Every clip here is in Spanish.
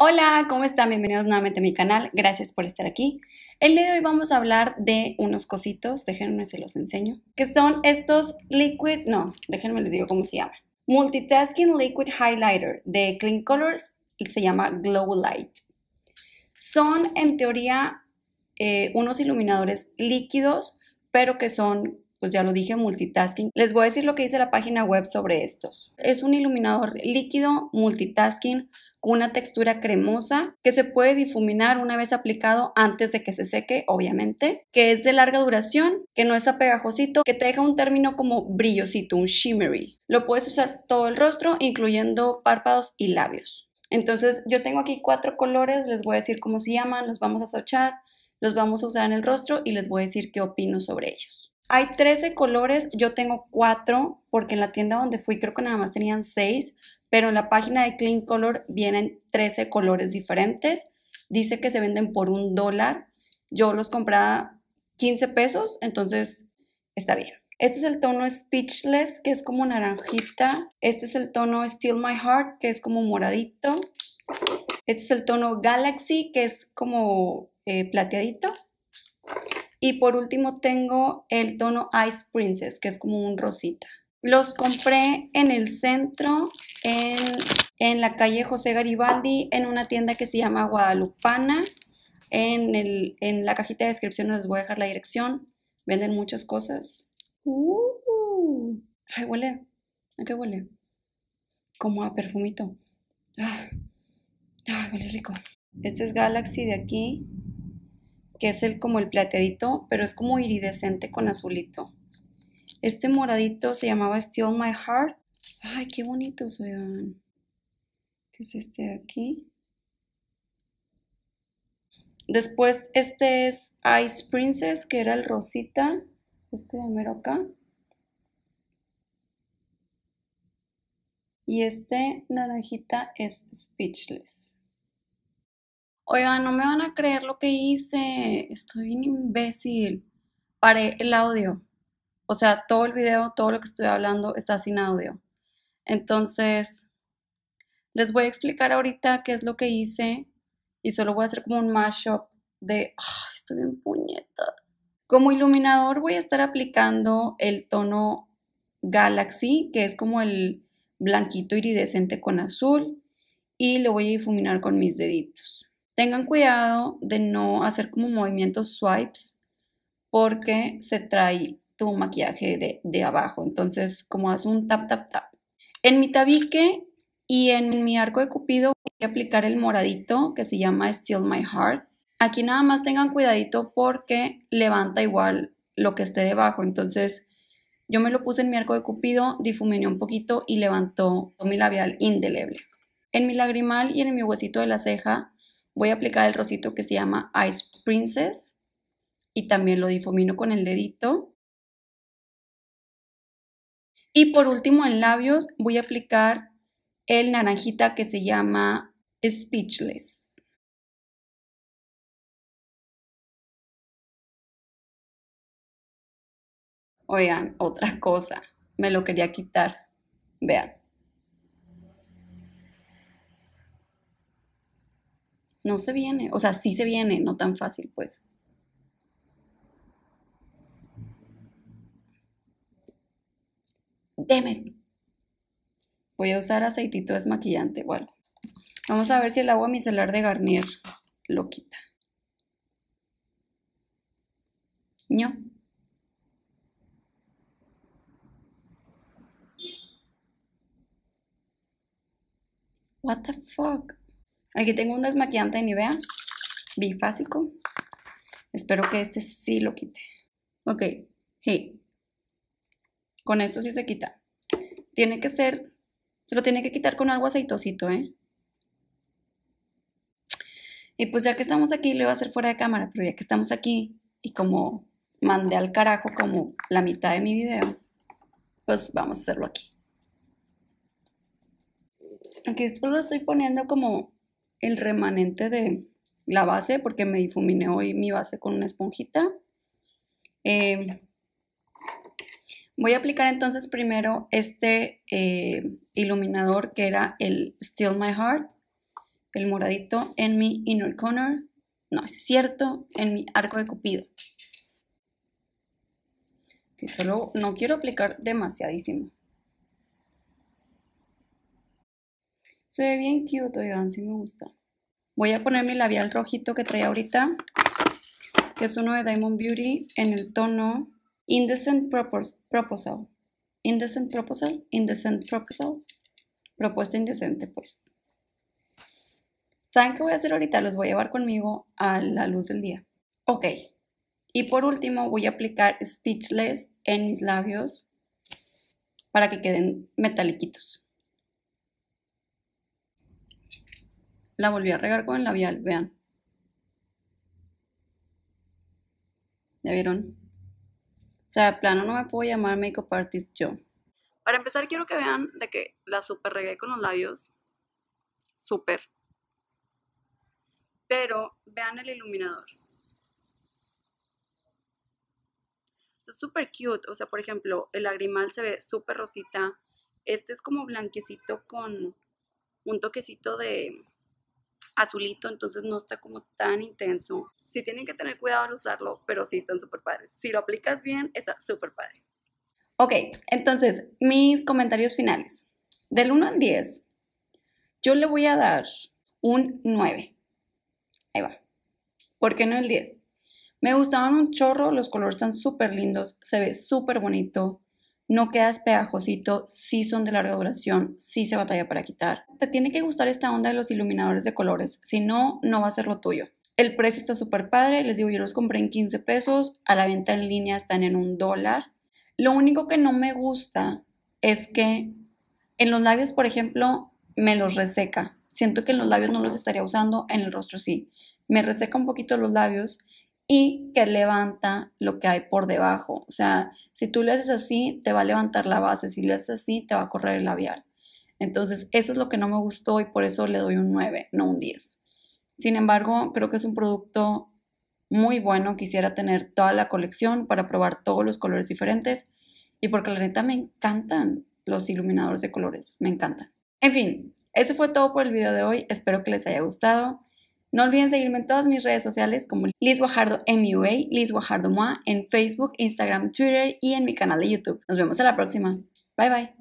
Hola, ¿cómo están? Bienvenidos nuevamente a mi canal. Gracias por estar aquí. El día de hoy vamos a hablar de unos cositos, déjenme se los enseño, que son estos liquid, no, déjenme les digo cómo se llama. Multitasking Liquid Highlighter de Clean Colors se llama Glow Light. Son en teoría eh, unos iluminadores líquidos, pero que son pues ya lo dije, multitasking. Les voy a decir lo que dice la página web sobre estos. Es un iluminador líquido multitasking con una textura cremosa que se puede difuminar una vez aplicado antes de que se seque, obviamente, que es de larga duración, que no está pegajosito, que te deja un término como brillosito, un shimmery. Lo puedes usar todo el rostro, incluyendo párpados y labios. Entonces, yo tengo aquí cuatro colores, les voy a decir cómo se llaman, los vamos a sochar, los vamos a usar en el rostro y les voy a decir qué opino sobre ellos. Hay 13 colores, yo tengo 4 porque en la tienda donde fui creo que nada más tenían 6, pero en la página de Clean Color vienen 13 colores diferentes. Dice que se venden por un dólar. Yo los compraba 15 pesos, entonces está bien. Este es el tono Speechless, que es como naranjita. Este es el tono Steal My Heart, que es como moradito. Este es el tono Galaxy, que es como eh, plateadito. Y por último tengo el tono Ice Princess, que es como un rosita. Los compré en el centro, en, la calle José Garibaldi, en una tienda que se llama Guadalupana. En, la cajita de descripción les voy a dejar la dirección. Venden muchas cosas. Uh, ay, huele. ¿A qué huele? Como a perfumito. Ay ah. Ah, huele rico. Este es Galaxy de aquí que es el como el plateadito, pero es como iridescente con azulito. Este moradito se llamaba Still My Heart. Ay, qué bonitos, vean. ¿Qué es este de aquí? Después este es Ice Princess, que era el rosita. Este de mero acá. Y este naranjita es Speechless oigan, no me van a creer lo que hice, estoy bien imbécil, paré el audio. O sea, todo el video, todo lo que estoy hablando está sin audio. Entonces, les voy a explicar ahorita qué es lo que hice y solo voy a hacer como un mashup de, estoy en puñetas. Como iluminador voy a estar aplicando el tono Galaxy, que es como el blanquito iridescente con azul, y lo voy a difuminar con mis deditos. Tengan cuidado de no hacer como movimientos swipes porque se trae tu maquillaje de, abajo. Entonces, como haz un tap, tap, tap. En mi tabique y en mi arco de cupido voy a aplicar el moradito que se llama Still My Heart. Aquí nada más tengan cuidadito porque levanta igual lo que esté debajo. Entonces yo me lo puse en mi arco de cupido, difuminé un poquito y levantó mi labial indeleble. En mi lagrimal y en mi huesito de la ceja Voy a aplicar el rosito que se llama Ice Princess y también lo difumino con el dedito. Y por último en labios voy a aplicar el naranjita que se llama Speechless. Oigan, otra cosa, me lo quería quitar. Vean. no se viene, o sea, sí se viene, no tan fácil, pues. Demet. Voy a usar aceitito desmaquillante maquillante Vamos a ver si el agua micelar de Garnier lo quita. No. What the fuck? Aquí tengo un desmaquillante de Nivea, bifásico. Espero que este sí lo quite. Ok, hey. Con esto sí se quita. Tiene que ser, se lo tiene que quitar con algo aceitosito, ¿eh? Y pues ya que estamos aquí, le voy a hacer fuera de cámara, pero ya que estamos aquí y como mandé al carajo como la mitad de mi video, pues vamos a hacerlo aquí. Aquí esto lo estoy poniendo como el remanente de la base, porque me difuminé hoy mi base con una esponjita. Em, voy a aplicar entonces primero este eh, iluminador que era el Still My Heart, el moradito en mi inner corner, no es cierto, en mi arco de cupido. Que solo no quiero aplicar demasiadísimo. Se ve bien cute, oigan, sí me gusta. Voy a poner mi labial rojito que traía ahorita, que es uno de Diamond Beauty, en el tono Indecent Proposal. Indecent Proposal, Indecent Proposal. Propuesta indecente, pues. ¿Saben qué voy a hacer ahorita? Los voy a llevar conmigo a la luz del día. Ok. Y por último voy a aplicar Speechless en mis labios para que queden metaliquitos. La volví a regar con el labial, vean. ¿Ya vieron? O sea, plano no me puedo llamar makeup artist yo. Para empezar quiero que vean de que la super regué con los labios. Súper. Pero vean el iluminador. Es súper cute. O sea, por ejemplo, el lagrimal se ve súper rosita. Este es como blanquecito con un toquecito de azulito, entonces no está como tan intenso. si tienen que tener cuidado al usarlo, pero sí están súper padres. Si lo aplicas bien, está súper padre. Ok, entonces, mis comentarios finales. Del 1 al 10, yo le voy a dar un 9. Ahí va. ¿Por qué no el 10? Me gustaban un chorro, los colores están súper lindos, se ve súper bonito no quedas pegajosito, sí son de larga duración, sí se batalla para quitar. Te tiene que gustar esta onda de los iluminadores de colores, si no, no va a ser lo tuyo. El precio está súper padre, les digo, yo los compré en 15 pesos, a la venta en línea están en un dólar. Lo único que no me gusta es que en los labios, por ejemplo, me los reseca. Siento que en los labios no los estaría usando, en el rostro sí. Me reseca un poquito los labios y que levanta lo que hay por debajo. O sea, si tú le haces así, te va a levantar la base, si le haces así, te va a correr el labial. Entonces, eso es lo que no me gustó y por eso le doy un 9, no un 10. Sin embargo, creo que es un producto muy bueno. Quisiera tener toda la colección para probar todos los colores diferentes y porque la neta me encantan los iluminadores de colores, me encantan. En fin, eso fue todo por el video de hoy. Espero que les haya gustado. No olviden seguirme en todas mis redes sociales como Liz Guajardo MUA, Liz Guajardo MUA, en Facebook, Instagram, Twitter y en mi canal de YouTube. Nos vemos en la próxima. Bye bye.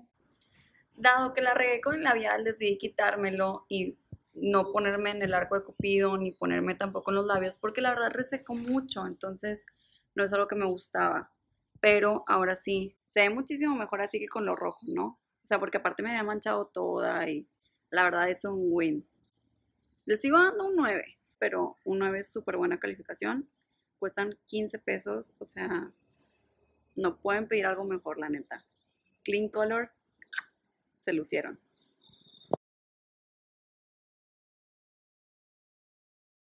Dado que la regué con el labial, decidí quitármelo y no ponerme en el arco de Cupido ni ponerme tampoco en los labios porque la verdad reseco mucho, entonces no es algo que me gustaba. Pero ahora sí, se ve muchísimo mejor así que con lo rojo, ¿no? O sea, porque aparte me había manchado toda y la verdad es un win. Les iba dando un 9, pero un 9 es súper buena calificación. Cuestan 15 pesos, o sea, no pueden pedir algo mejor, la neta. Clean Color, se lucieron.